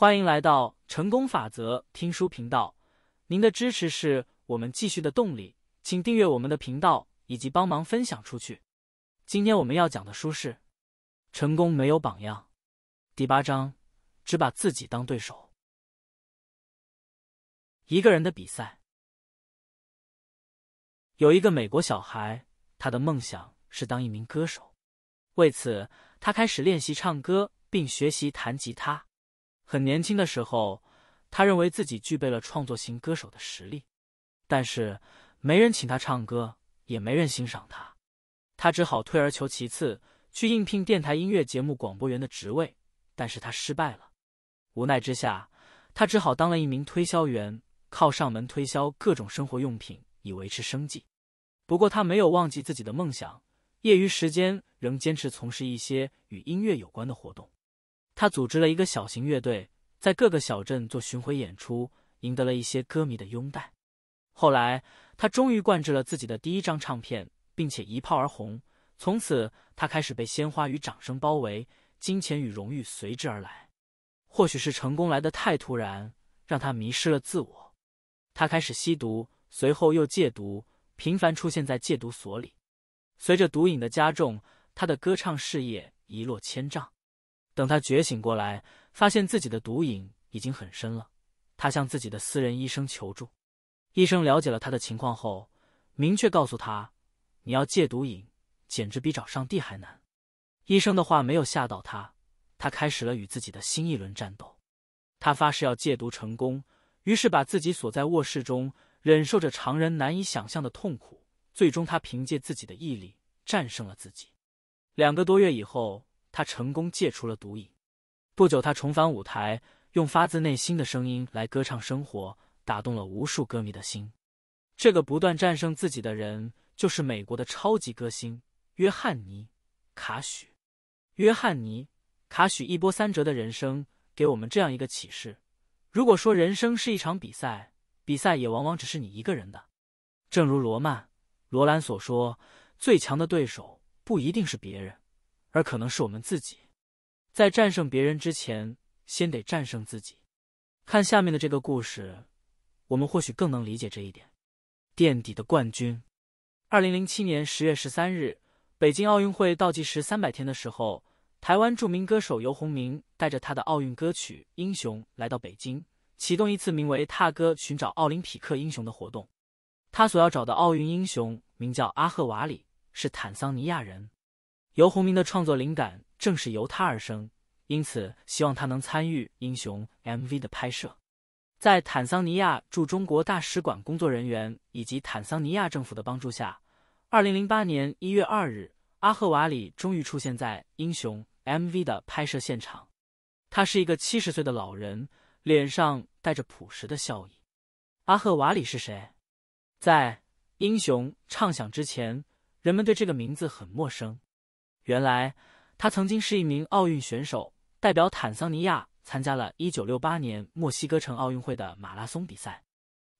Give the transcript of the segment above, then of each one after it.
欢迎来到成功法则听书频道，您的支持是我们继续的动力，请订阅我们的频道以及帮忙分享出去。今天我们要讲的书是《成功没有榜样》第八章：只把自己当对手。一个人的比赛。有一个美国小孩，他的梦想是当一名歌手，为此他开始练习唱歌，并学习弹吉他。很年轻的时候，他认为自己具备了创作型歌手的实力，但是没人请他唱歌，也没人欣赏他，他只好退而求其次，去应聘电台音乐节目广播员的职位，但是他失败了。无奈之下，他只好当了一名推销员，靠上门推销各种生活用品以维持生计。不过他没有忘记自己的梦想，业余时间仍坚持从事一些与音乐有关的活动。他组织了一个小型乐队，在各个小镇做巡回演出，赢得了一些歌迷的拥戴。后来，他终于灌制了自己的第一张唱片，并且一炮而红。从此，他开始被鲜花与掌声包围，金钱与荣誉随之而来。或许是成功来得太突然，让他迷失了自我。他开始吸毒，随后又戒毒，频繁出现在戒毒所里。随着毒瘾的加重，他的歌唱事业一落千丈。等他觉醒过来，发现自己的毒瘾已经很深了。他向自己的私人医生求助，医生了解了他的情况后，明确告诉他：“你要戒毒瘾，简直比找上帝还难。”医生的话没有吓到他，他开始了与自己的新一轮战斗。他发誓要戒毒成功，于是把自己锁在卧室中，忍受着常人难以想象的痛苦。最终，他凭借自己的毅力战胜了自己。两个多月以后。他成功戒除了毒瘾，不久他重返舞台，用发自内心的声音来歌唱生活，打动了无数歌迷的心。这个不断战胜自己的人，就是美国的超级歌星约翰尼·卡许。约翰尼·卡许一波三折的人生，给我们这样一个启示：如果说人生是一场比赛，比赛也往往只是你一个人的。正如罗曼·罗兰所说：“最强的对手不一定是别人。”而可能是我们自己，在战胜别人之前，先得战胜自己。看下面的这个故事，我们或许更能理解这一点。垫底的冠军。二零零七年十月十三日，北京奥运会倒计时三百天的时候，台湾著名歌手游鸿明带着他的奥运歌曲《英雄》来到北京，启动一次名为“踏歌寻找奥林匹克英雄”的活动。他所要找的奥运英雄名叫阿赫瓦里，是坦桑尼亚人。游鸿明的创作灵感正是由他而生，因此希望他能参与英雄 MV 的拍摄。在坦桑尼亚驻中国大使馆工作人员以及坦桑尼亚政府的帮助下，二零零八年一月二日，阿赫瓦里终于出现在英雄 MV 的拍摄现场。他是一个七十岁的老人，脸上带着朴实的笑意。阿赫瓦里是谁？在英雄唱响之前，人们对这个名字很陌生。原来他曾经是一名奥运选手，代表坦桑尼亚参加了一九六八年墨西哥城奥运会的马拉松比赛。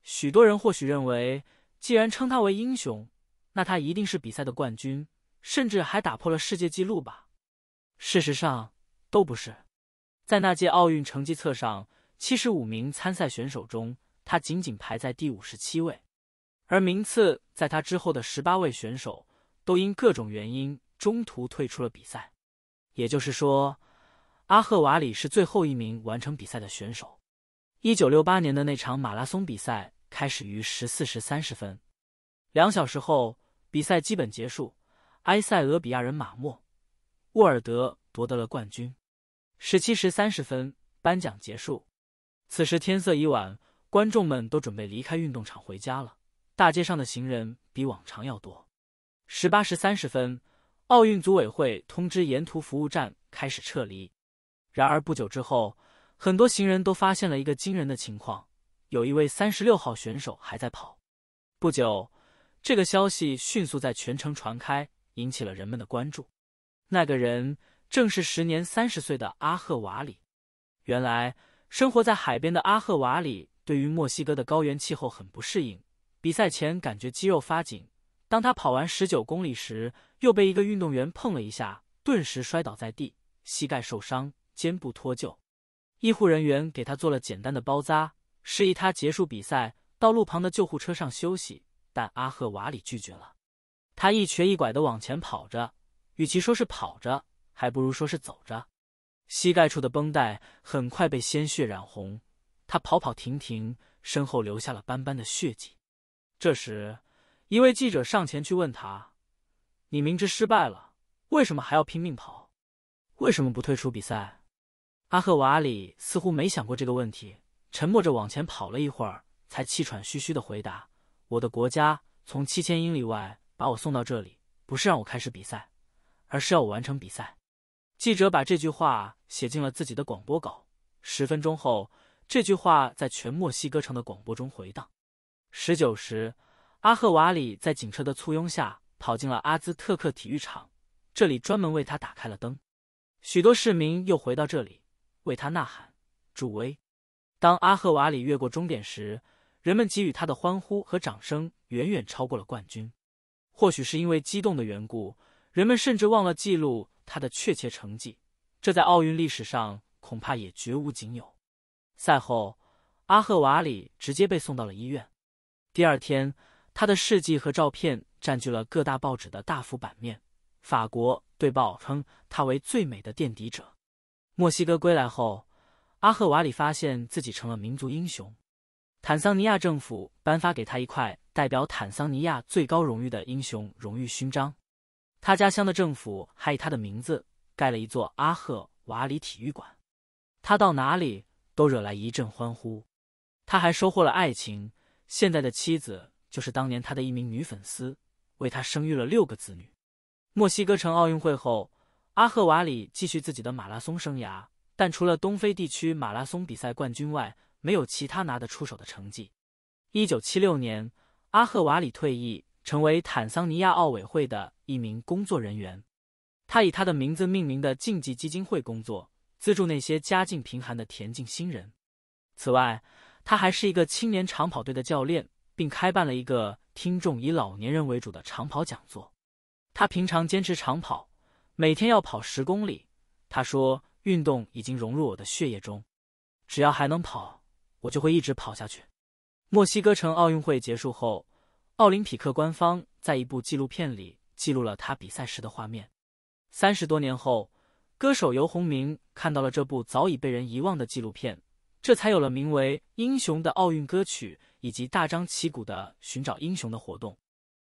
许多人或许认为，既然称他为英雄，那他一定是比赛的冠军，甚至还打破了世界纪录吧？事实上，都不是。在那届奥运成绩册上，七十五名参赛选手中，他仅仅排在第五十七位，而名次在他之后的十八位选手，都因各种原因。中途退出了比赛，也就是说，阿赫瓦里是最后一名完成比赛的选手。一九六八年的那场马拉松比赛开始于十四时三十分，两小时后比赛基本结束，埃塞俄比亚人马莫·沃尔德夺得了冠军。十七时三十分，颁奖结束，此时天色已晚，观众们都准备离开运动场回家了。大街上的行人比往常要多。十八时三十分。奥运组委会通知沿途服务站开始撤离，然而不久之后，很多行人都发现了一个惊人的情况：有一位三十六号选手还在跑。不久，这个消息迅速在全城传开，引起了人们的关注。那个人正是时年三十岁的阿赫瓦里。原来，生活在海边的阿赫瓦里对于墨西哥的高原气候很不适应，比赛前感觉肌肉发紧。当他跑完十九公里时，又被一个运动员碰了一下，顿时摔倒在地，膝盖受伤，肩部脱臼。医护人员给他做了简单的包扎，示意他结束比赛，到路旁的救护车上休息。但阿赫瓦里拒绝了，他一瘸一拐地往前跑着，与其说是跑着，还不如说是走着。膝盖处的绷带很快被鲜血染红，他跑跑停停，身后留下了斑斑的血迹。这时。一位记者上前去问他：“你明知失败了，为什么还要拼命跑？为什么不退出比赛？”阿赫瓦里似乎没想过这个问题，沉默着往前跑了一会儿，才气喘吁吁的回答：“我的国家从七千英里外把我送到这里，不是让我开始比赛，而是要我完成比赛。”记者把这句话写进了自己的广播稿。十分钟后，这句话在全墨西哥城的广播中回荡。十九时。阿赫瓦里在警车的簇拥下跑进了阿兹特克体育场，这里专门为他打开了灯。许多市民又回到这里，为他呐喊助威。当阿赫瓦里越过终点时，人们给予他的欢呼和掌声远远超过了冠军。或许是因为激动的缘故，人们甚至忘了记录他的确切成绩，这在奥运历史上恐怕也绝无仅有。赛后，阿赫瓦里直接被送到了医院。第二天。他的事迹和照片占据了各大报纸的大幅版面。法国《对报》称他为“最美的垫底者”。墨西哥归来后，阿赫瓦里发现自己成了民族英雄。坦桑尼亚政府颁发给他一块代表坦桑尼亚最高荣誉的英雄荣誉勋章。他家乡的政府还以他的名字盖了一座阿赫瓦里体育馆。他到哪里都惹来一阵欢呼。他还收获了爱情，现在的妻子。就是当年他的一名女粉丝为他生育了六个子女。墨西哥城奥运会后，阿赫瓦里继续自己的马拉松生涯，但除了东非地区马拉松比赛冠军外，没有其他拿得出手的成绩。一九七六年，阿赫瓦里退役，成为坦桑尼亚奥委会的一名工作人员。他以他的名字命名的竞技基金会工作，资助那些家境贫寒的田径新人。此外，他还是一个青年长跑队的教练。并开办了一个听众以老年人为主的长跑讲座。他平常坚持长跑，每天要跑十公里。他说：“运动已经融入我的血液中，只要还能跑，我就会一直跑下去。”墨西哥城奥运会结束后，奥林匹克官方在一部纪录片里记录了他比赛时的画面。三十多年后，歌手尤鸿明看到了这部早已被人遗忘的纪录片，这才有了名为《英雄》的奥运歌曲。以及大张旗鼓的寻找英雄的活动，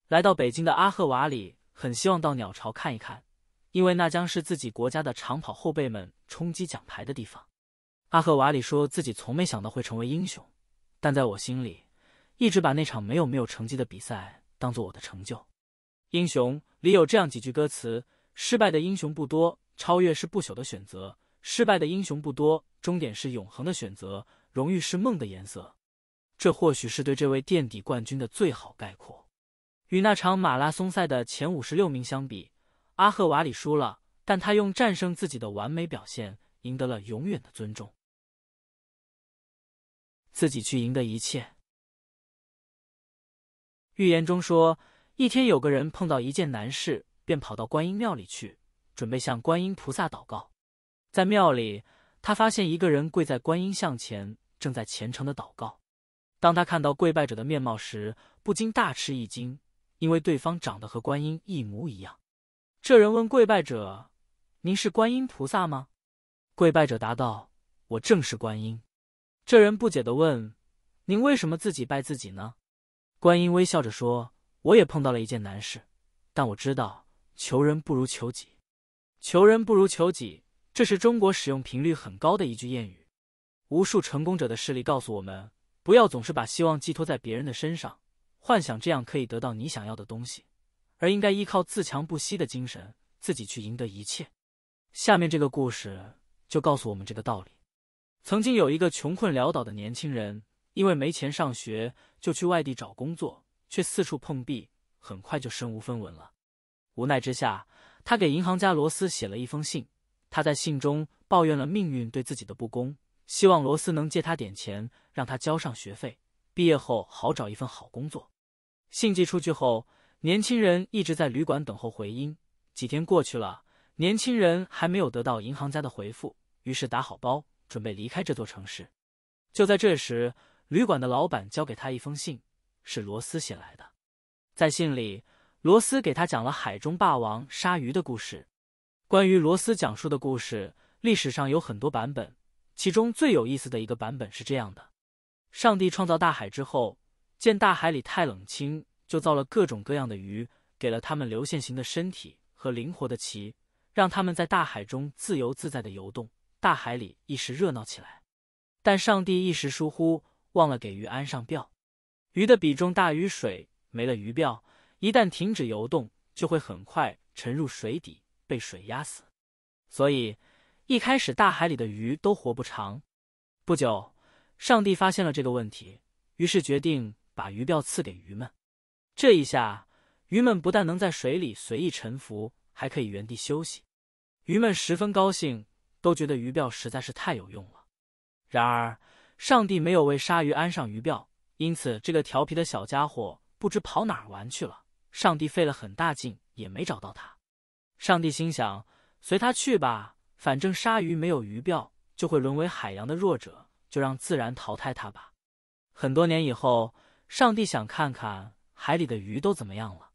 来到北京的阿赫瓦里很希望到鸟巢看一看，因为那将是自己国家的长跑后辈们冲击奖牌的地方。阿赫瓦里说自己从没想到会成为英雄，但在我心里，一直把那场没有没有成绩的比赛当做我的成就。英雄里有这样几句歌词：失败的英雄不多，超越是不朽的选择；失败的英雄不多，终点是永恒的选择，荣誉是梦的颜色。这或许是对这位垫底冠军的最好概括。与那场马拉松赛的前五十六名相比，阿赫瓦里输了，但他用战胜自己的完美表现赢得了永远的尊重。自己去赢得一切。预言中说，一天有个人碰到一件难事，便跑到观音庙里去，准备向观音菩萨祷告。在庙里，他发现一个人跪在观音像前，正在虔诚的祷告。当他看到跪拜者的面貌时，不禁大吃一惊，因为对方长得和观音一模一样。这人问跪拜者：“您是观音菩萨吗？”跪拜者答道：“我正是观音。”这人不解的问：“您为什么自己拜自己呢？”观音微笑着说：“我也碰到了一件难事，但我知道求人不如求己。求人不如求己，这是中国使用频率很高的一句谚语。无数成功者的事例告诉我们。”不要总是把希望寄托在别人的身上，幻想这样可以得到你想要的东西，而应该依靠自强不息的精神，自己去赢得一切。下面这个故事就告诉我们这个道理。曾经有一个穷困潦倒的年轻人，因为没钱上学，就去外地找工作，却四处碰壁，很快就身无分文了。无奈之下，他给银行家罗斯写了一封信。他在信中抱怨了命运对自己的不公。希望罗斯能借他点钱，让他交上学费，毕业后好找一份好工作。信寄出去后，年轻人一直在旅馆等候回音。几天过去了，年轻人还没有得到银行家的回复，于是打好包，准备离开这座城市。就在这时，旅馆的老板交给他一封信，是罗斯写来的。在信里，罗斯给他讲了海中霸王鲨鱼的故事。关于罗斯讲述的故事，历史上有很多版本。其中最有意思的一个版本是这样的：上帝创造大海之后，见大海里太冷清，就造了各种各样的鱼，给了他们流线型的身体和灵活的鳍，让他们在大海中自由自在的游动，大海里一时热闹起来。但上帝一时疏忽，忘了给鱼安上钓。鱼的比重大于水，没了鱼鳔，一旦停止游动，就会很快沉入水底，被水压死。所以。一开始，大海里的鱼都活不长。不久，上帝发现了这个问题，于是决定把鱼鳔赐给鱼们。这一下，鱼们不但能在水里随意沉浮，还可以原地休息。鱼们十分高兴，都觉得鱼鳔实在是太有用了。然而，上帝没有为鲨鱼安上鱼鳔，因此这个调皮的小家伙不知跑哪玩去了。上帝费了很大劲也没找到它。上帝心想：随它去吧。反正鲨鱼没有鱼鳔，就会沦为海洋的弱者，就让自然淘汰它吧。很多年以后，上帝想看看海里的鱼都怎么样了。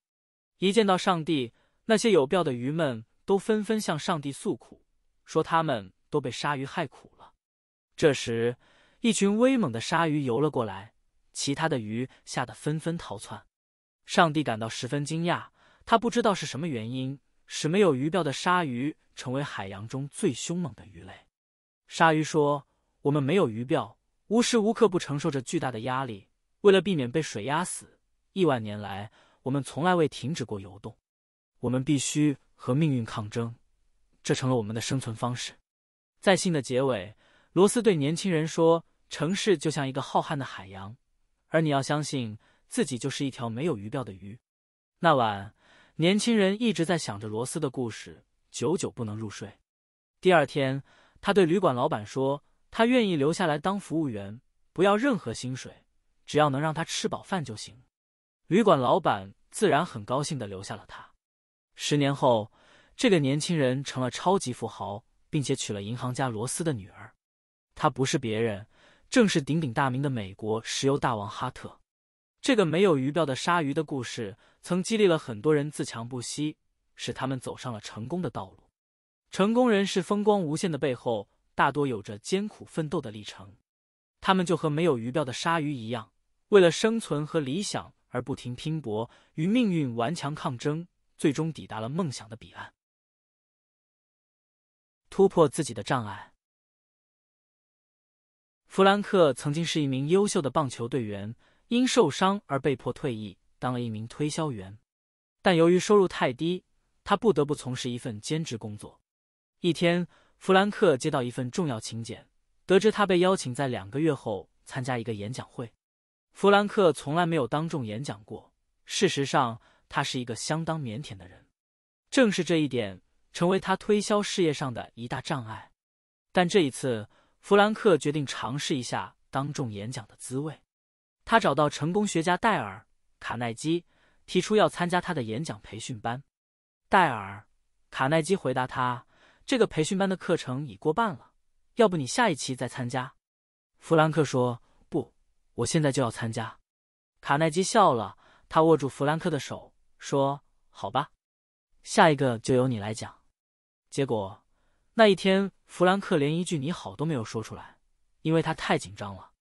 一见到上帝，那些有鳔的鱼们都纷纷向上帝诉苦，说他们都被鲨鱼害苦了。这时，一群威猛的鲨鱼游了过来，其他的鱼吓得纷纷逃窜。上帝感到十分惊讶，他不知道是什么原因。使没有鱼鳔的鲨鱼成为海洋中最凶猛的鱼类。鲨鱼说：“我们没有鱼鳔，无时无刻不承受着巨大的压力。为了避免被水压死，亿万年来我们从来未停止过游动。我们必须和命运抗争，这成了我们的生存方式。”在信的结尾，罗斯对年轻人说：“城市就像一个浩瀚的海洋，而你要相信自己就是一条没有鱼鳔的鱼。”那晚。年轻人一直在想着罗斯的故事，久久不能入睡。第二天，他对旅馆老板说：“他愿意留下来当服务员，不要任何薪水，只要能让他吃饱饭就行。”旅馆老板自然很高兴的留下了他。十年后，这个年轻人成了超级富豪，并且娶了银行家罗斯的女儿。他不是别人，正是鼎鼎大名的美国石油大王哈特。这个没有鱼鳔的鲨鱼的故事，曾激励了很多人自强不息，使他们走上了成功的道路。成功人士风光无限的背后，大多有着艰苦奋斗的历程。他们就和没有鱼鳔的鲨鱼一样，为了生存和理想而不停拼搏，与命运顽强抗争，最终抵达了梦想的彼岸，突破自己的障碍。弗兰克曾经是一名优秀的棒球队员。因受伤而被迫退役，当了一名推销员，但由于收入太低，他不得不从事一份兼职工作。一天，弗兰克接到一份重要请柬，得知他被邀请在两个月后参加一个演讲会。弗兰克从来没有当众演讲过，事实上，他是一个相当腼腆的人。正是这一点成为他推销事业上的一大障碍。但这一次，弗兰克决定尝试一下当众演讲的滋味。他找到成功学家戴尔·卡耐基，提出要参加他的演讲培训班。戴尔·卡耐基回答他：“这个培训班的课程已过半了，要不你下一期再参加？”弗兰克说：“不，我现在就要参加。”卡耐基笑了，他握住弗兰克的手说：“好吧，下一个就由你来讲。”结果那一天，弗兰克连一句“你好”都没有说出来，因为他太紧张了。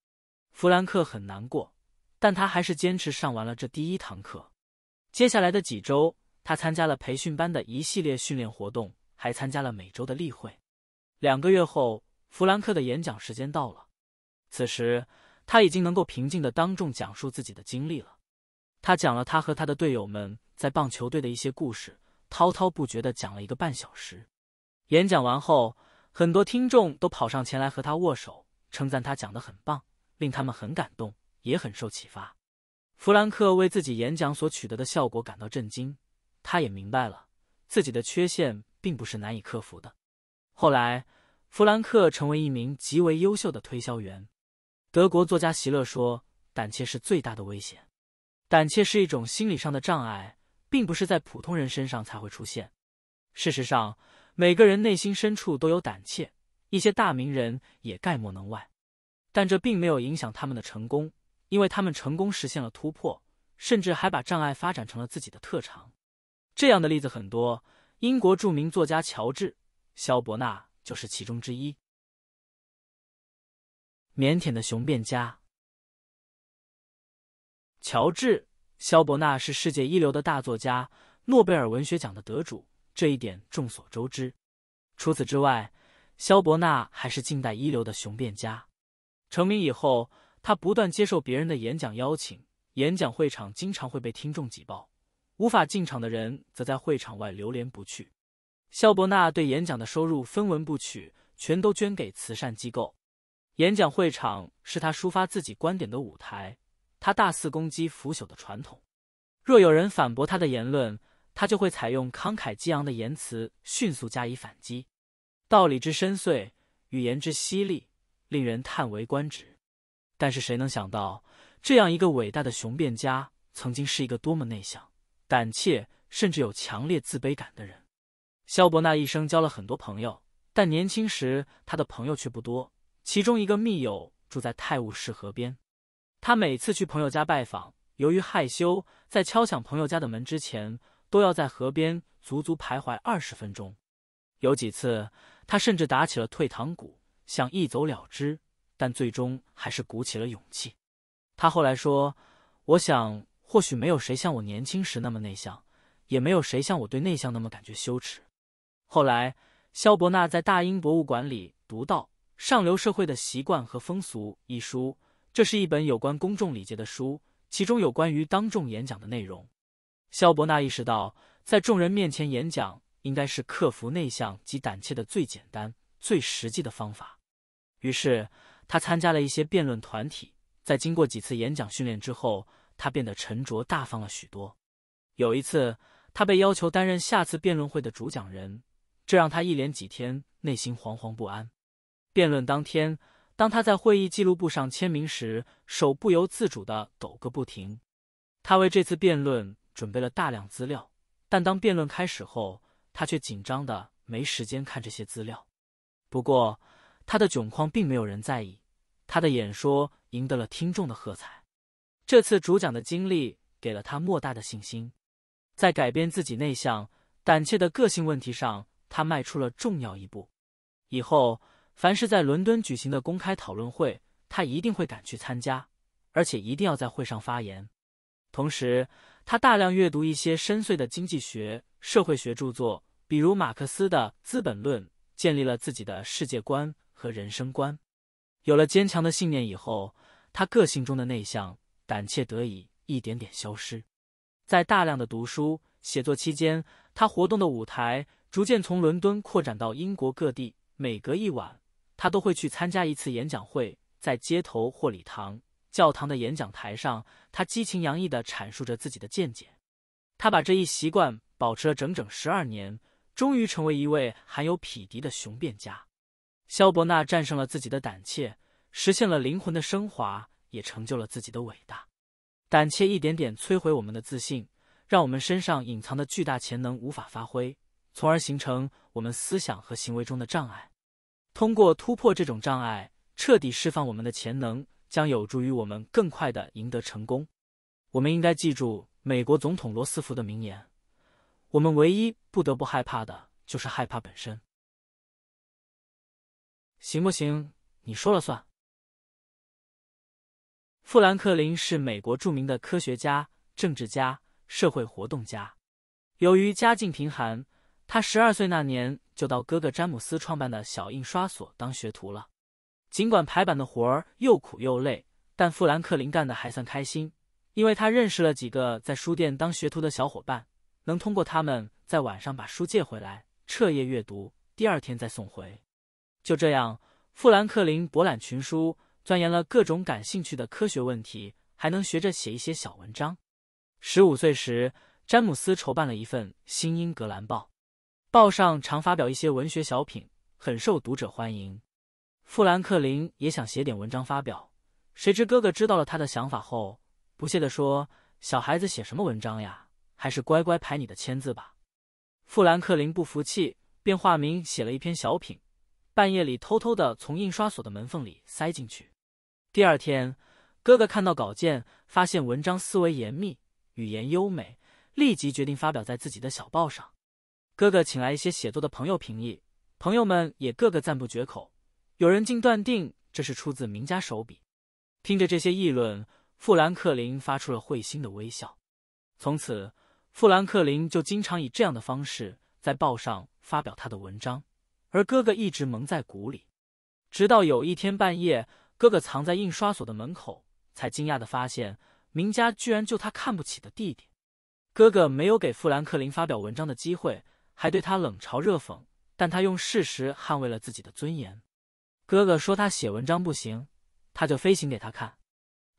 弗兰克很难过，但他还是坚持上完了这第一堂课。接下来的几周，他参加了培训班的一系列训练活动，还参加了每周的例会。两个月后，弗兰克的演讲时间到了。此时，他已经能够平静的当众讲述自己的经历了。他讲了他和他的队友们在棒球队的一些故事，滔滔不绝的讲了一个半小时。演讲完后，很多听众都跑上前来和他握手，称赞他讲的很棒。令他们很感动，也很受启发。弗兰克为自己演讲所取得的效果感到震惊，他也明白了自己的缺陷并不是难以克服的。后来，弗兰克成为一名极为优秀的推销员。德国作家席勒说：“胆怯是最大的危险，胆怯是一种心理上的障碍，并不是在普通人身上才会出现。事实上，每个人内心深处都有胆怯，一些大名人也概莫能外。”但这并没有影响他们的成功，因为他们成功实现了突破，甚至还把障碍发展成了自己的特长。这样的例子很多，英国著名作家乔治·肖伯纳就是其中之一。腼腆的雄辩家乔治·肖伯纳是世界一流的大作家，诺贝尔文学奖的得主，这一点众所周知。除此之外，肖伯纳还是近代一流的雄辩家。成名以后，他不断接受别人的演讲邀请，演讲会场经常会被听众挤爆，无法进场的人则在会场外流连不去。肖伯纳对演讲的收入分文不取，全都捐给慈善机构。演讲会场是他抒发自己观点的舞台，他大肆攻击腐朽的传统。若有人反驳他的言论，他就会采用慷慨激昂的言辞，迅速加以反击。道理之深邃，语言之犀利。令人叹为观止，但是谁能想到这样一个伟大的雄辩家，曾经是一个多么内向、胆怯，甚至有强烈自卑感的人？萧伯纳一生交了很多朋友，但年轻时他的朋友却不多。其中一个密友住在泰晤士河边，他每次去朋友家拜访，由于害羞，在敲响朋友家的门之前，都要在河边足足徘徊二十分钟。有几次，他甚至打起了退堂鼓。想一走了之，但最终还是鼓起了勇气。他后来说：“我想，或许没有谁像我年轻时那么内向，也没有谁像我对内向那么感觉羞耻。”后来，萧伯纳在大英博物馆里读到《上流社会的习惯和风俗》一书，这是一本有关公众礼节的书，其中有关于当众演讲的内容。萧伯纳意识到，在众人面前演讲应该是克服内向及胆怯的最简单、最实际的方法。于是，他参加了一些辩论团体。在经过几次演讲训练之后，他变得沉着大方了许多。有一次，他被要求担任下次辩论会的主讲人，这让他一连几天内心惶惶不安。辩论当天，当他在会议记录簿上签名时，手不由自主的抖个不停。他为这次辩论准备了大量资料，但当辩论开始后，他却紧张的没时间看这些资料。不过，他的窘况并没有人在意，他的演说赢得了听众的喝彩。这次主讲的经历给了他莫大的信心，在改变自己内向胆怯的个性问题上，他迈出了重要一步。以后凡是在伦敦举行的公开讨论会，他一定会赶去参加，而且一定要在会上发言。同时，他大量阅读一些深邃的经济学、社会学著作，比如马克思的《资本论》，建立了自己的世界观。和人生观，有了坚强的信念以后，他个性中的内向、胆怯得以一点点消失。在大量的读书写作期间，他活动的舞台逐渐从伦敦扩展到英国各地。每隔一晚，他都会去参加一次演讲会，在街头或礼堂、教堂的演讲台上，他激情洋溢地阐述着自己的见解。他把这一习惯保持了整整十二年，终于成为一位含有匹敌的雄辩家。萧伯纳战胜了自己的胆怯，实现了灵魂的升华，也成就了自己的伟大。胆怯一点点摧毁我们的自信，让我们身上隐藏的巨大潜能无法发挥，从而形成我们思想和行为中的障碍。通过突破这种障碍，彻底释放我们的潜能，将有助于我们更快的赢得成功。我们应该记住美国总统罗斯福的名言：“我们唯一不得不害怕的就是害怕本身。”行不行？你说了算。富兰克林是美国著名的科学家、政治家、社会活动家。由于家境贫寒，他十二岁那年就到哥哥詹姆斯创办的小印刷所当学徒了。尽管排版的活儿又苦又累，但富兰克林干的还算开心，因为他认识了几个在书店当学徒的小伙伴，能通过他们在晚上把书借回来，彻夜阅读，第二天再送回。就这样，富兰克林博览群书，钻研了各种感兴趣的科学问题，还能学着写一些小文章。十五岁时，詹姆斯筹办了一份《新英格兰报》，报上常发表一些文学小品，很受读者欢迎。富兰克林也想写点文章发表，谁知哥哥知道了他的想法后，不屑地说：“小孩子写什么文章呀？还是乖乖排你的签字吧。”富兰克林不服气，便化名写了一篇小品。半夜里偷偷的从印刷所的门缝里塞进去。第二天，哥哥看到稿件，发现文章思维严密，语言优美，立即决定发表在自己的小报上。哥哥请来一些写作的朋友评议，朋友们也个个赞不绝口，有人竟断定这是出自名家手笔。听着这些议论，富兰克林发出了会心的微笑。从此，富兰克林就经常以这样的方式在报上发表他的文章。而哥哥一直蒙在鼓里，直到有一天半夜，哥哥藏在印刷所的门口，才惊讶地发现，明家居然就他看不起的弟弟。哥哥没有给富兰克林发表文章的机会，还对他冷嘲热讽。但他用事实捍卫了自己的尊严。哥哥说他写文章不行，他就飞行给他看。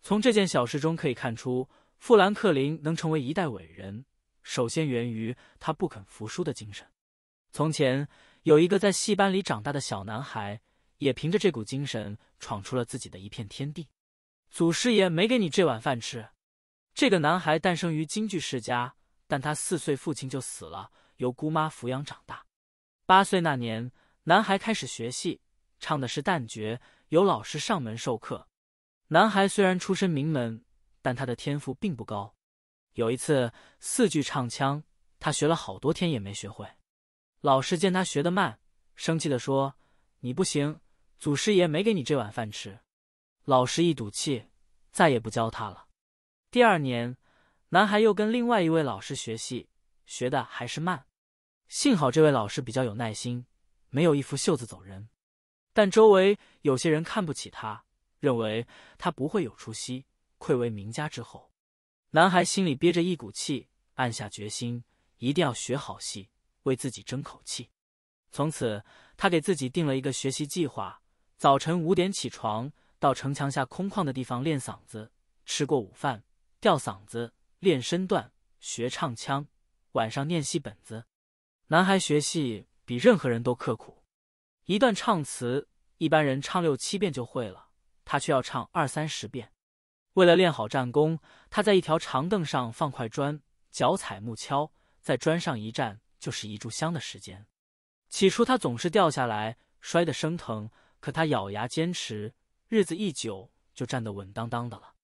从这件小事中可以看出，富兰克林能成为一代伟人，首先源于他不肯服输的精神。从前。有一个在戏班里长大的小男孩，也凭着这股精神闯出了自己的一片天地。祖师爷没给你这碗饭吃。这个男孩诞生于京剧世家，但他四岁父亲就死了，由姑妈抚养长大。八岁那年，男孩开始学戏，唱的是旦角，有老师上门授课。男孩虽然出身名门，但他的天赋并不高。有一次，四句唱腔，他学了好多天也没学会。老师见他学得慢，生气地说：“你不行，祖师爷没给你这碗饭吃。”老师一赌气，再也不教他了。第二年，男孩又跟另外一位老师学戏，学的还是慢。幸好这位老师比较有耐心，没有一拂袖子走人。但周围有些人看不起他，认为他不会有出息，愧为名家之后。男孩心里憋着一股气，暗下决心，一定要学好戏。为自己争口气。从此，他给自己定了一个学习计划：早晨五点起床，到城墙下空旷的地方练嗓子；吃过午饭，吊嗓子、练身段、学唱腔；晚上念戏本子。男孩学戏比任何人都刻苦。一段唱词，一般人唱六七遍就会了，他却要唱二三十遍。为了练好战功，他在一条长凳上放块砖，脚踩木锹，在砖上一站。就是一炷香的时间。起初他总是掉下来，摔得生疼，可他咬牙坚持。日子一久，就站得稳当当的了。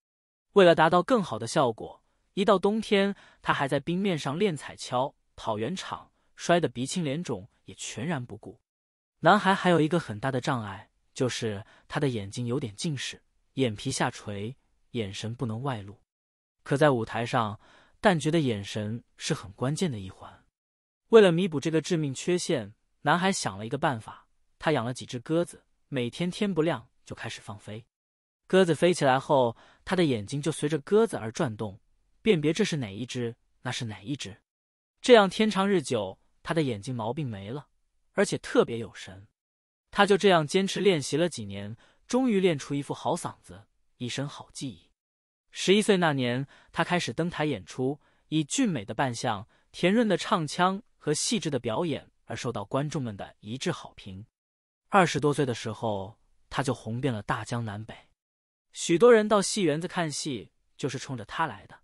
为了达到更好的效果，一到冬天，他还在冰面上练踩跷、跑圆场，摔得鼻青脸肿也全然不顾。男孩还有一个很大的障碍，就是他的眼睛有点近视，眼皮下垂，眼神不能外露。可在舞台上，旦觉的眼神是很关键的一环。为了弥补这个致命缺陷，男孩想了一个办法。他养了几只鸽子，每天天不亮就开始放飞。鸽子飞起来后，他的眼睛就随着鸽子而转动，辨别这是哪一只，那是哪一只。这样天长日久，他的眼睛毛病没了，而且特别有神。他就这样坚持练习了几年，终于练出一副好嗓子，一身好技艺。十一岁那年，他开始登台演出，以俊美的扮相、甜润的唱腔。和细致的表演而受到观众们的一致好评。二十多岁的时候，他就红遍了大江南北，许多人到戏园子看戏就是冲着他来的。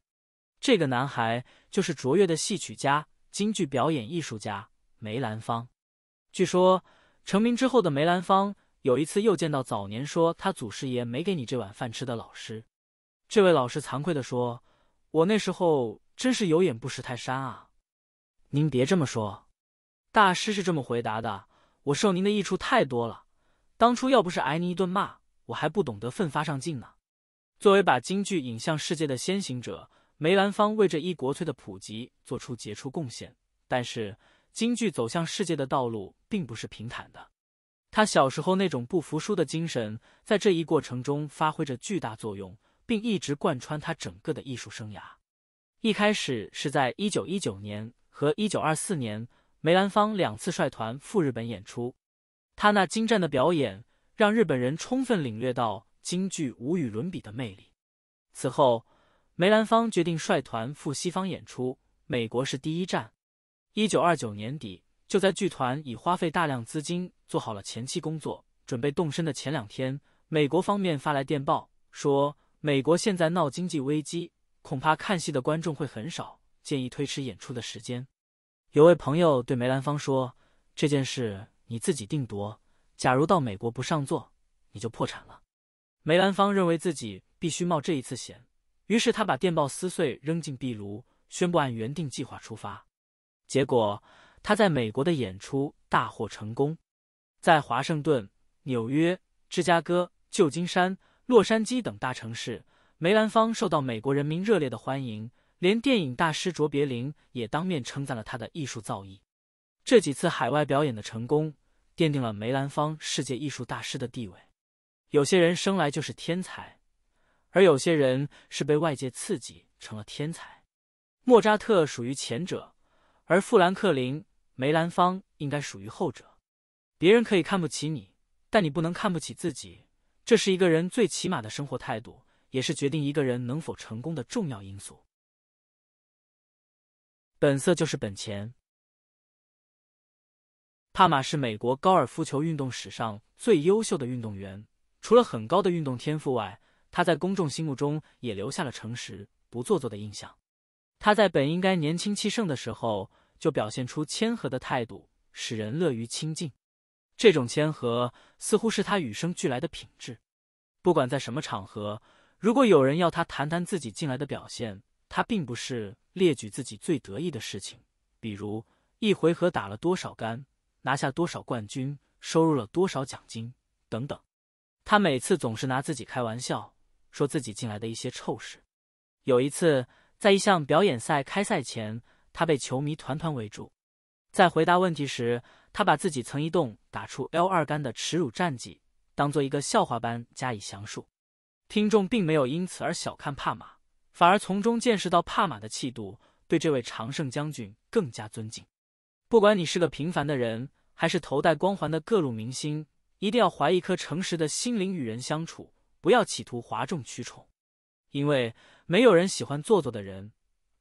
这个男孩就是卓越的戏曲家、京剧表演艺术家梅兰芳。据说成名之后的梅兰芳有一次又见到早年说他祖师爷没给你这碗饭吃的老师，这位老师惭愧的说：“我那时候真是有眼不识泰山啊。”您别这么说，大师是这么回答的。我受您的益处太多了，当初要不是挨您一顿骂，我还不懂得奋发上进呢。作为把京剧引向世界的先行者，梅兰芳为这一国粹的普及做出杰出贡献。但是，京剧走向世界的道路并不是平坦的。他小时候那种不服输的精神，在这一过程中发挥着巨大作用，并一直贯穿他整个的艺术生涯。一开始是在一九一九年。和一九二四年，梅兰芳两次率团赴日本演出，他那精湛的表演让日本人充分领略到京剧无与伦比的魅力。此后，梅兰芳决定率团赴西方演出，美国是第一站。一九二九年底，就在剧团已花费大量资金做好了前期工作，准备动身的前两天，美国方面发来电报说，美国现在闹经济危机，恐怕看戏的观众会很少。建议推迟演出的时间。有位朋友对梅兰芳说：“这件事你自己定夺。假如到美国不上座，你就破产了。”梅兰芳认为自己必须冒这一次险，于是他把电报撕碎扔进壁炉，宣布按原定计划出发。结果他在美国的演出大获成功，在华盛顿、纽约、芝加哥、旧金山、洛杉矶等大城市，梅兰芳受到美国人民热烈的欢迎。连电影大师卓别林也当面称赞了他的艺术造诣。这几次海外表演的成功，奠定了梅兰芳世界艺术大师的地位。有些人生来就是天才，而有些人是被外界刺激成了天才。莫扎特属于前者，而富兰克林、梅兰芳应该属于后者。别人可以看不起你，但你不能看不起自己。这是一个人最起码的生活态度，也是决定一个人能否成功的重要因素。本色就是本钱。帕玛是美国高尔夫球运动史上最优秀的运动员。除了很高的运动天赋外，他在公众心目中也留下了诚实不做作的印象。他在本应该年轻气盛的时候，就表现出谦和的态度，使人乐于亲近。这种谦和似乎是他与生俱来的品质。不管在什么场合，如果有人要他谈谈自己近来的表现，他并不是列举自己最得意的事情，比如一回合打了多少杆，拿下多少冠军，收入了多少奖金等等。他每次总是拿自己开玩笑，说自己进来的一些臭事。有一次，在一项表演赛开赛前，他被球迷团团围住，在回答问题时，他把自己曾一度打出 L 二杆的耻辱战绩当做一个笑话般加以详述。听众并没有因此而小看帕马。反而从中见识到帕马的气度，对这位常胜将军更加尊敬。不管你是个平凡的人，还是头戴光环的各路明星，一定要怀一颗诚实的心灵与人相处，不要企图哗众取宠，因为没有人喜欢做作的人。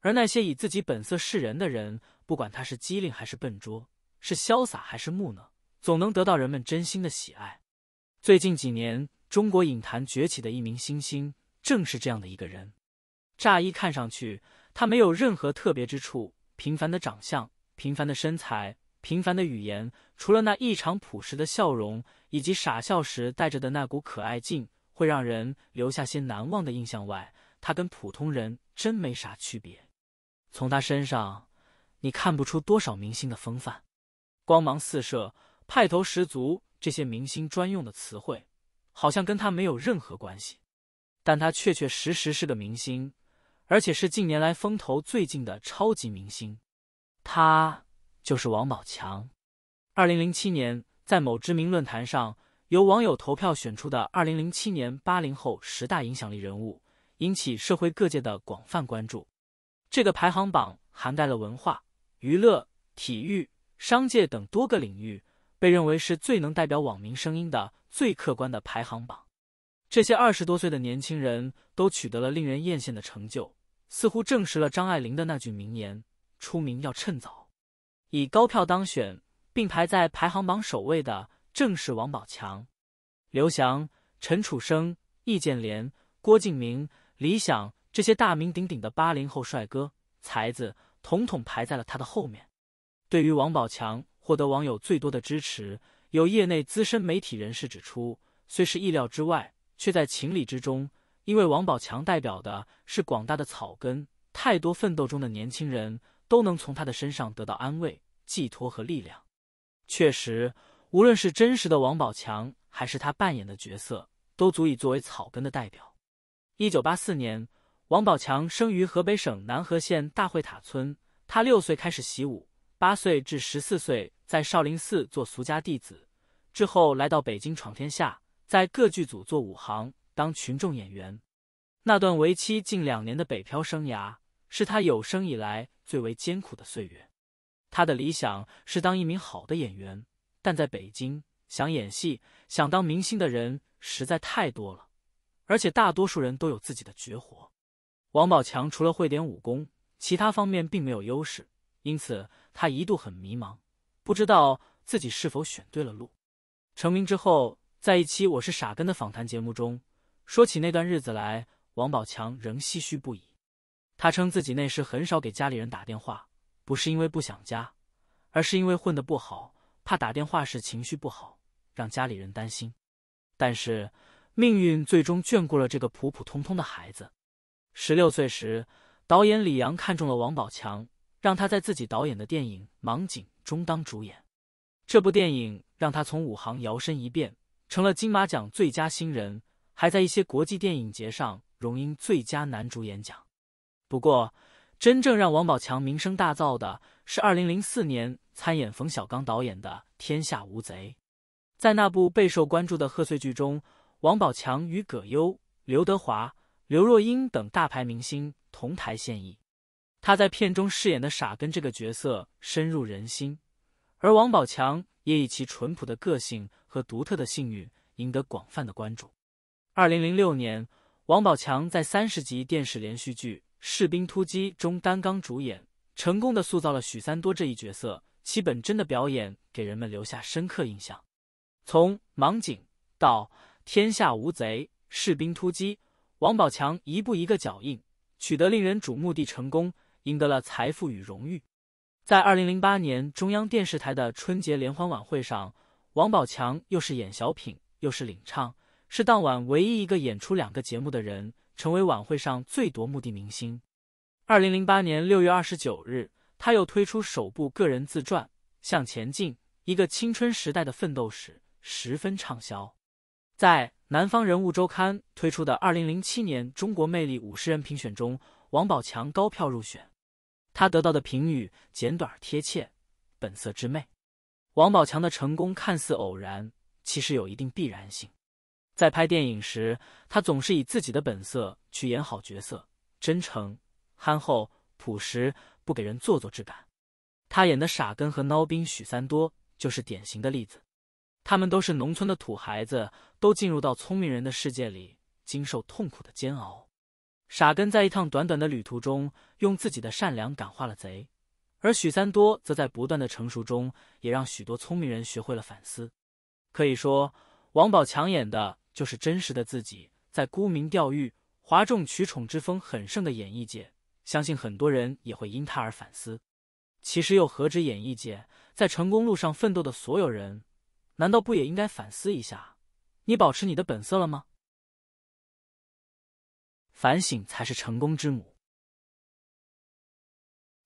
而那些以自己本色示人的人，不管他是机灵还是笨拙，是潇洒还是木讷，总能得到人们真心的喜爱。最近几年，中国影坛崛起的一名新星，正是这样的一个人。乍一看上去，他没有任何特别之处，平凡的长相，平凡的身材，平凡的语言，除了那异常朴实的笑容以及傻笑时带着的那股可爱劲，会让人留下些难忘的印象外，他跟普通人真没啥区别。从他身上，你看不出多少明星的风范，光芒四射、派头十足这些明星专用的词汇，好像跟他没有任何关系。但他确确实实是个明星。而且是近年来风头最劲的超级明星，他就是王宝强。二零零七年，在某知名论坛上，由网友投票选出的“二零零七年八零后十大影响力人物”，引起社会各界的广泛关注。这个排行榜涵盖了文化、娱乐、体育、商界等多个领域，被认为是最能代表网民声音的最客观的排行榜。这些二十多岁的年轻人都取得了令人艳羡的成就，似乎证实了张爱玲的那句名言：“出名要趁早。”以高票当选并排在排行榜首位的，正是王宝强、刘翔、陈楚生、易建联、郭敬明、李想这些大名鼎鼎的八零后帅哥才子，统统排在了他的后面。对于王宝强获得网友最多的支持，有业内资深媒体人士指出，虽是意料之外。却在情理之中，因为王宝强代表的是广大的草根，太多奋斗中的年轻人都能从他的身上得到安慰、寄托和力量。确实，无论是真实的王宝强，还是他扮演的角色，都足以作为草根的代表。一九八四年，王宝强生于河北省南河县大会塔村，他六岁开始习武，八岁至十四岁在少林寺做俗家弟子，之后来到北京闯天下。在各剧组做武行、当群众演员，那段为期近两年的北漂生涯是他有生以来最为艰苦的岁月。他的理想是当一名好的演员，但在北京想演戏、想当明星的人实在太多了，而且大多数人都有自己的绝活。王宝强除了会点武功，其他方面并没有优势，因此他一度很迷茫，不知道自己是否选对了路。成名之后。在一期《我是傻根》的访谈节目中，说起那段日子来，王宝强仍唏嘘不已。他称自己那时很少给家里人打电话，不是因为不想家，而是因为混得不好，怕打电话时情绪不好，让家里人担心。但是命运最终眷顾了这个普普通通的孩子。十六岁时，导演李阳看中了王宝强，让他在自己导演的电影《盲井》中当主演。这部电影让他从武行摇身一变。成了金马奖最佳新人，还在一些国际电影节上荣膺最佳男主演奖。不过，真正让王宝强名声大噪的是2004年参演冯小刚导演的《天下无贼》。在那部备受关注的贺岁剧中，王宝强与葛优、刘德华、刘若英等大牌明星同台献艺。他在片中饰演的傻根这个角色深入人心，而王宝强也以其淳朴的个性。和独特的幸运赢得广泛的关注。二零零六年，王宝强在三十集电视连续剧《士兵突击》中担纲主演，成功的塑造了许三多这一角色，其本真的表演给人们留下深刻印象。从《盲井》到《天下无贼》，《士兵突击》，王宝强一步一个脚印，取得令人瞩目的成功，赢得了财富与荣誉。在二零零八年中央电视台的春节联欢晚会上。王宝强又是演小品，又是领唱，是当晚唯一一个演出两个节目的人，成为晚会上最夺目的明星。二零零八年六月二十九日，他又推出首部个人自传《向前进》，一个青春时代的奋斗史，十分畅销。在《南方人物周刊》推出的二零零七年中国魅力五十人评选中，王宝强高票入选，他得到的评语简短而贴切：“本色之魅。”王宝强的成功看似偶然，其实有一定必然性。在拍电影时，他总是以自己的本色去演好角色，真诚、憨厚、朴实，不给人做作之感。他演的傻根和孬兵许三多就是典型的例子。他们都是农村的土孩子，都进入到聪明人的世界里，经受痛苦的煎熬。傻根在一趟短短的旅途中，用自己的善良感化了贼。而许三多则在不断的成熟中，也让许多聪明人学会了反思。可以说，王宝强演的就是真实的自己。在沽名钓誉、哗众取宠之风很盛的演艺界，相信很多人也会因他而反思。其实，又何止演艺界，在成功路上奋斗的所有人，难道不也应该反思一下，你保持你的本色了吗？反省才是成功之母。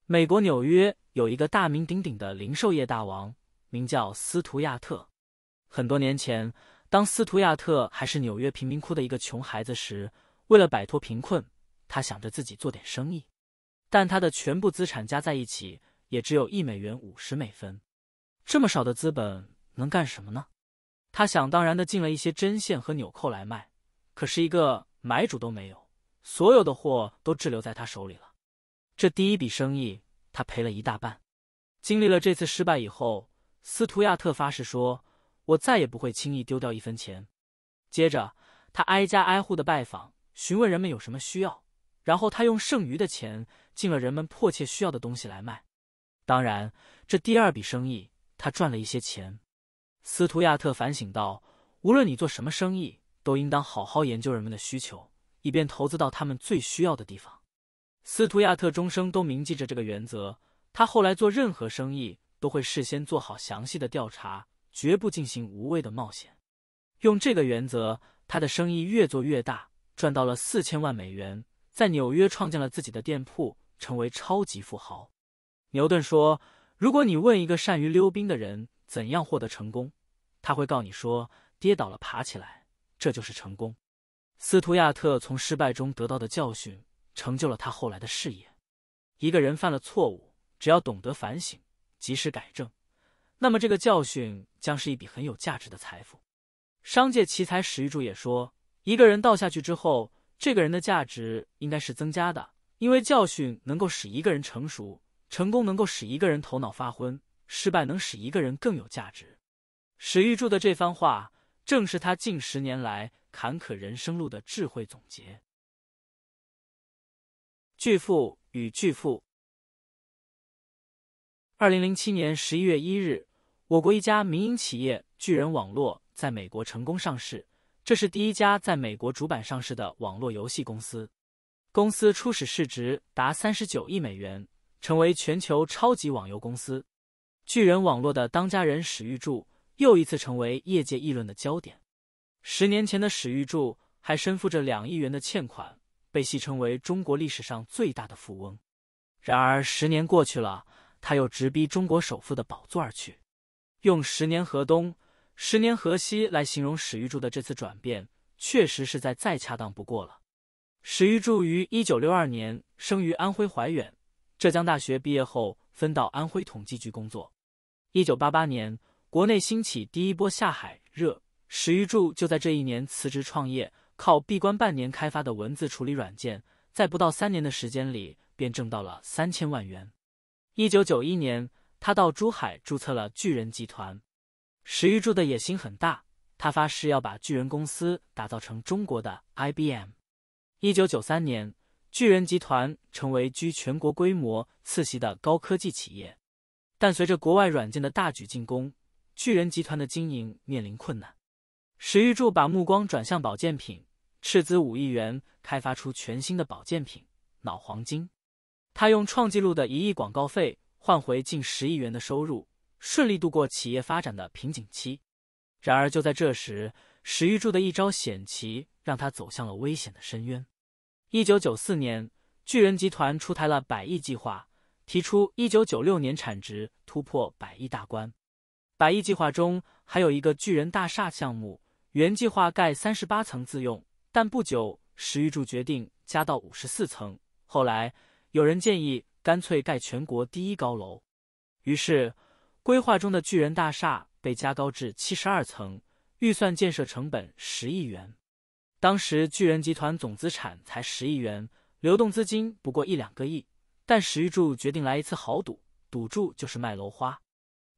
美国纽约有一个大名鼎鼎的零售业大王，名叫斯图亚特。很多年前，当斯图亚特还是纽约贫民窟的一个穷孩子时，为了摆脱贫困，他想着自己做点生意。但他的全部资产加在一起，也只有一美元五十美分。这么少的资本能干什么呢？他想当然的进了一些针线和纽扣来卖，可是一个买主都没有，所有的货都滞留在他手里了。这第一笔生意，他赔了一大半。经历了这次失败以后，斯图亚特发誓说：“我再也不会轻易丢掉一分钱。”接着，他挨家挨户的拜访，询问人们有什么需要，然后他用剩余的钱进了人们迫切需要的东西来卖。当然，这第二笔生意他赚了一些钱。斯图亚特反省道：“无论你做什么生意，都应当好好研究人们的需求，以便投资到他们最需要的地方。”斯图亚特终生都铭记着这个原则。他后来做任何生意都会事先做好详细的调查，绝不进行无谓的冒险。用这个原则，他的生意越做越大，赚到了四千万美元，在纽约创建了自己的店铺，成为超级富豪。牛顿说：“如果你问一个善于溜冰的人怎样获得成功，他会告你说：‘跌倒了爬起来，这就是成功。’”斯图亚特从失败中得到的教训。成就了他后来的事业。一个人犯了错误，只要懂得反省，及时改正，那么这个教训将是一笔很有价值的财富。商界奇才史玉柱也说：“一个人倒下去之后，这个人的价值应该是增加的，因为教训能够使一个人成熟，成功能够使一个人头脑发昏，失败能使一个人更有价值。”史玉柱的这番话，正是他近十年来坎坷人生路的智慧总结。巨富与巨富。二零零七年十一月一日，我国一家民营企业巨人网络在美国成功上市，这是第一家在美国主板上市的网络游戏公司。公司初始市值达三十九亿美元，成为全球超级网游公司。巨人网络的当家人史玉柱又一次成为业界议论的焦点。十年前的史玉柱还身负着两亿元的欠款。被戏称为中国历史上最大的富翁，然而十年过去了，他又直逼中国首富的宝座而去。用“十年河东，十年河西”来形容史玉柱的这次转变，确实是在再恰当不过了。史玉柱于一九六二年生于安徽怀远，浙江大学毕业后分到安徽统计局工作。一九八八年，国内兴起第一波下海热，史玉柱就在这一年辞职创业。靠闭关半年开发的文字处理软件，在不到三年的时间里，便挣到了三千万元。一九九一年，他到珠海注册了巨人集团。史玉柱的野心很大，他发誓要把巨人公司打造成中国的 IBM。一九九三年，巨人集团成为居全国规模次席的高科技企业。但随着国外软件的大举进攻，巨人集团的经营面临困难。史玉柱把目光转向保健品，斥资五亿元开发出全新的保健品“脑黄金”。他用创纪录的一亿广告费换回近十亿元的收入，顺利度过企业发展的瓶颈期。然而，就在这时，史玉柱的一招险棋让他走向了危险的深渊。一九九四年，巨人集团出台了百亿计划，提出一九九六年产值突破百亿大关。百亿计划中还有一个巨人大厦项目。原计划盖三十八层自用，但不久，史玉柱决定加到五十四层。后来有人建议干脆盖全国第一高楼，于是规划中的巨人大厦被加高至七十二层，预算建设成本十亿元。当时巨人集团总资产才十亿元，流动资金不过一两个亿，但史玉柱决定来一次豪赌，赌注就是卖楼花，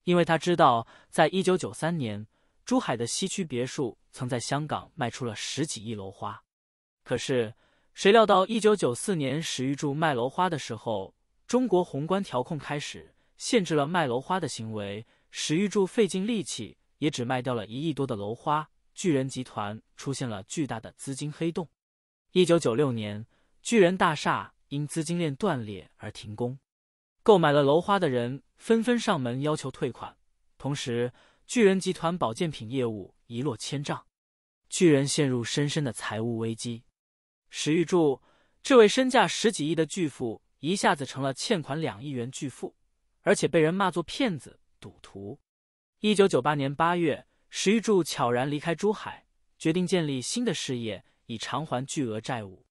因为他知道，在一九九三年。珠海的西区别墅曾在香港卖出了十几亿楼花，可是谁料到，一九九四年史玉柱卖楼花的时候，中国宏观调控开始限制了卖楼花的行为。史玉柱费尽力气也只卖掉了一亿多的楼花，巨人集团出现了巨大的资金黑洞。一九九六年，巨人大厦因资金链断裂而停工，购买了楼花的人纷纷上门要求退款，同时。巨人集团保健品业务一落千丈，巨人陷入深深的财务危机。史玉柱，这位身价十几亿的巨富，一下子成了欠款两亿元巨富，而且被人骂作骗子、赌徒。一九九八年八月，石玉柱悄然离开珠海，决定建立新的事业，以偿还巨额债务。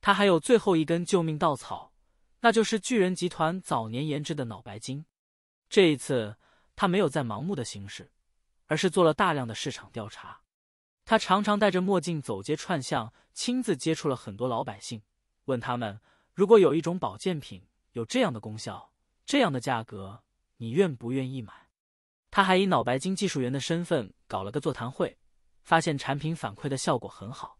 他还有最后一根救命稻草，那就是巨人集团早年研制的脑白金。这一次，他没有再盲目的行事。而是做了大量的市场调查，他常常戴着墨镜走街串巷，亲自接触了很多老百姓，问他们：如果有一种保健品有这样的功效，这样的价格，你愿不愿意买？他还以脑白金技术员的身份搞了个座谈会，发现产品反馈的效果很好。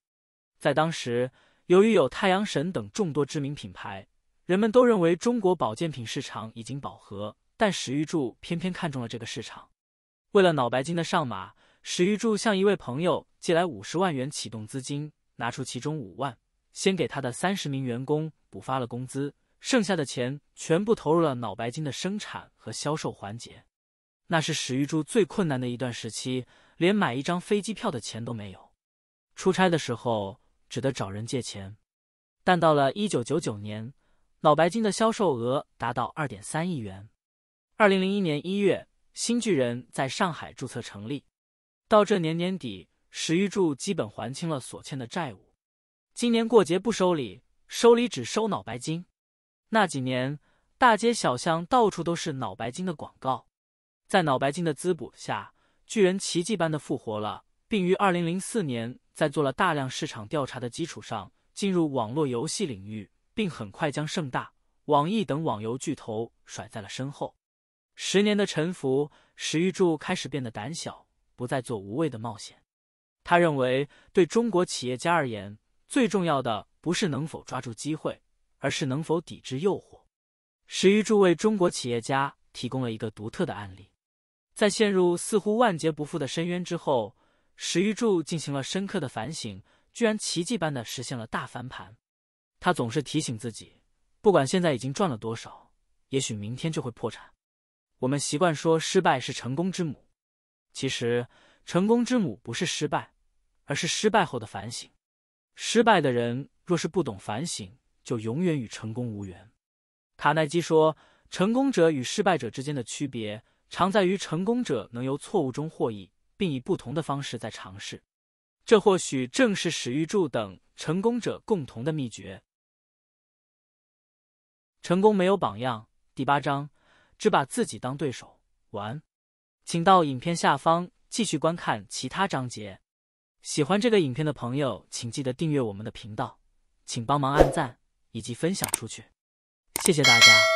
在当时，由于有太阳神等众多知名品牌，人们都认为中国保健品市场已经饱和，但史玉柱偏偏看中了这个市场。为了脑白金的上马，史玉柱向一位朋友借来五十万元启动资金，拿出其中五万先给他的三十名员工补发了工资，剩下的钱全部投入了脑白金的生产和销售环节。那是史玉柱最困难的一段时期，连买一张飞机票的钱都没有。出差的时候只得找人借钱。但到了一九九九年，脑白金的销售额达到二点三亿元。二零零一年一月。新巨人在上海注册成立，到这年年底，史玉柱基本还清了所欠的债务。今年过节不收礼，收礼只收脑白金。那几年，大街小巷到处都是脑白金的广告。在脑白金的滋补下，巨人奇迹般的复活了，并于二零零四年在做了大量市场调查的基础上，进入网络游戏领域，并很快将盛大、网易等网游巨头甩在了身后。十年的沉浮，史玉柱开始变得胆小，不再做无谓的冒险。他认为，对中国企业家而言，最重要的不是能否抓住机会，而是能否抵制诱惑。史玉柱为中国企业家提供了一个独特的案例：在陷入似乎万劫不复的深渊之后，史玉柱进行了深刻的反省，居然奇迹般的实现了大翻盘。他总是提醒自己，不管现在已经赚了多少，也许明天就会破产。我们习惯说失败是成功之母，其实成功之母不是失败，而是失败后的反省。失败的人若是不懂反省，就永远与成功无缘。卡耐基说，成功者与失败者之间的区别，常在于成功者能由错误中获益，并以不同的方式在尝试。这或许正是史玉柱等成功者共同的秘诀。成功没有榜样，第八章。只把自己当对手玩，请到影片下方继续观看其他章节。喜欢这个影片的朋友，请记得订阅我们的频道，请帮忙按赞以及分享出去，谢谢大家。